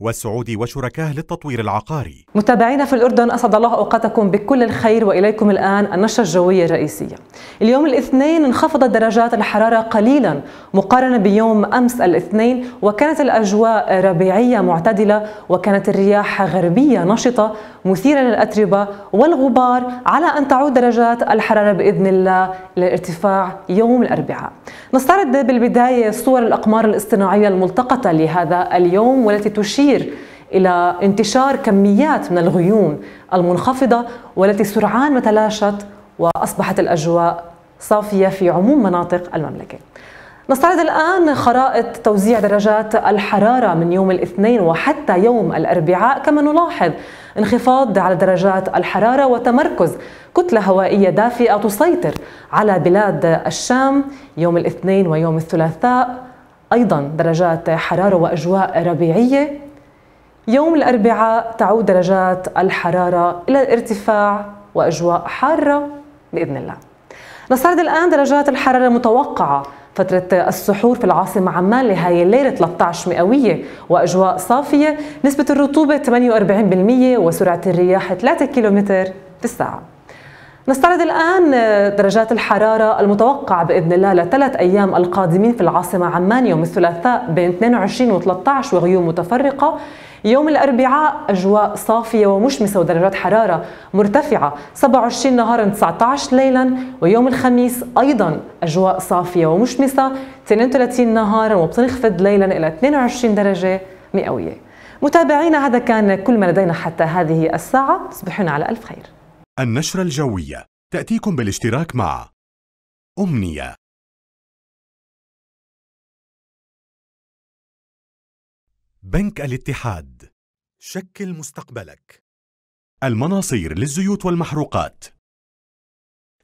والسعودي وشركاه للتطوير العقاري متابعينا في الأردن أسعد الله أوقاتكم بكل الخير وإليكم الآن النشرة الجوية الرئيسية اليوم الاثنين انخفضت درجات الحرارة قليلا مقارنة بيوم أمس الاثنين وكانت الأجواء ربيعية معتدلة وكانت الرياح غربية نشطة مثيرة للأتربة والغبار على أن تعود درجات الحرارة بإذن الله إلى الارتفاع يوم الأربعاء نستعرض بالبداية صور الأقمار الاصطناعية الملتقطة لهذا اليوم والتي تشير إلى انتشار كميات من الغيوم المنخفضة والتي سرعان ما تلاشت وأصبحت الأجواء صافية في عموم مناطق المملكة نستعرض الآن خرائط توزيع درجات الحرارة من يوم الاثنين وحتى يوم الأربعاء كما نلاحظ انخفاض على درجات الحرارة وتمركز كتلة هوائية دافئة تسيطر على بلاد الشام يوم الاثنين ويوم الثلاثاء أيضا درجات حرارة وأجواء ربيعية يوم الأربعاء تعود درجات الحرارة إلى الارتفاع وأجواء حارة بإذن الله نستعرض الآن درجات الحرارة المتوقعة فترة السحور في العاصمة عمان لهاي الليلة 13 مئوية وأجواء صافية نسبة الرطوبة 48% وسرعة الرياح 3 كيلومتر في الساعة نستعرض الآن درجات الحرارة المتوقعة بإذن الله لثلاث أيام القادمين في العاصمة عمان يوم الثلاثاء بين 22 و 13 وغيوم متفرقة يوم الأربعاء أجواء صافية ومشمسة ودرجات حرارة مرتفعة 27 نهارا 19 ليلا ويوم الخميس أيضا أجواء صافية ومشمسة 32 نهارا وبتنخفض ليلا إلى 22 درجة مئوية متابعينا هذا كان كل ما لدينا حتى هذه الساعة تصبحون على ألف خير النشرة الجوية تأتيكم بالاشتراك مع أمنية بنك الاتحاد شكل مستقبلك المناصير للزيوت والمحروقات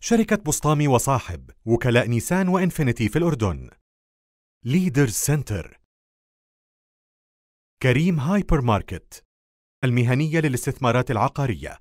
شركة بسطامي وصاحب وكلاء نيسان وإنفينيتي في الأردن ليدرز سنتر كريم هايبر ماركت المهنية للاستثمارات العقارية